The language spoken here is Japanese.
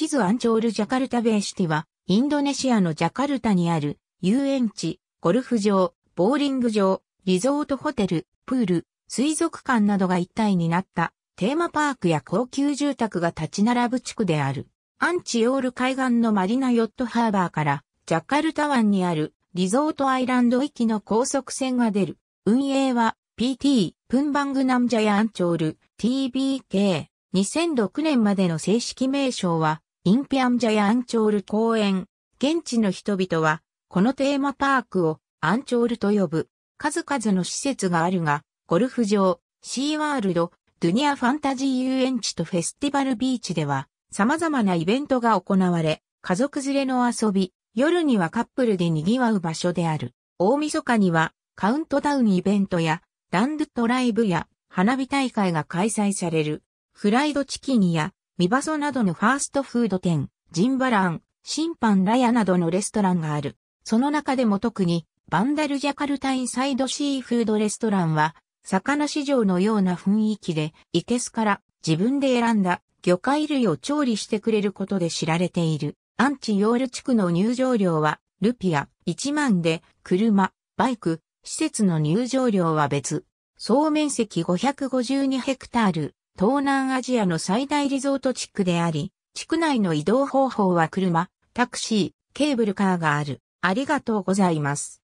地図アンチョールジャカルタベイシティは、インドネシアのジャカルタにある、遊園地、ゴルフ場、ボーリング場、リゾートホテル、プール、水族館などが一体になった、テーマパークや高級住宅が立ち並ぶ地区である。アンチオール海岸のマリナヨットハーバーから、ジャカルタ湾にあるリゾートアイランド行きの高速船が出る。運営は PT、プンバングナムジャヤアンチョール、TBK。2006年までの正式名称はインピアンジャやアンチョール公園。現地の人々は、このテーマパークをアンチョールと呼ぶ。数々の施設があるが、ゴルフ場、シーワールド、ドゥニアファンタジー遊園地とフェスティバルビーチでは、様々なイベントが行われ、家族連れの遊び、夜にはカップルで賑わう場所である。大晦日には、カウントダウンイベントや、ランドトライブや、花火大会が開催される。フライドチキンや、ミバソなどのファーストフード店、ジンバラン、審判ラヤなどのレストランがある。その中でも特に、バンダルジャカルタインサイドシーフードレストランは、魚市場のような雰囲気で、イケスから自分で選んだ魚介類を調理してくれることで知られている。アンチヨール地区の入場料は、ルピア、1万で、車、バイク、施設の入場料は別。総面積552ヘクタール、東南アジアの最大リゾート地区であり、地区内の移動方法は車、タクシー、ケーブルカーがある。ありがとうございます。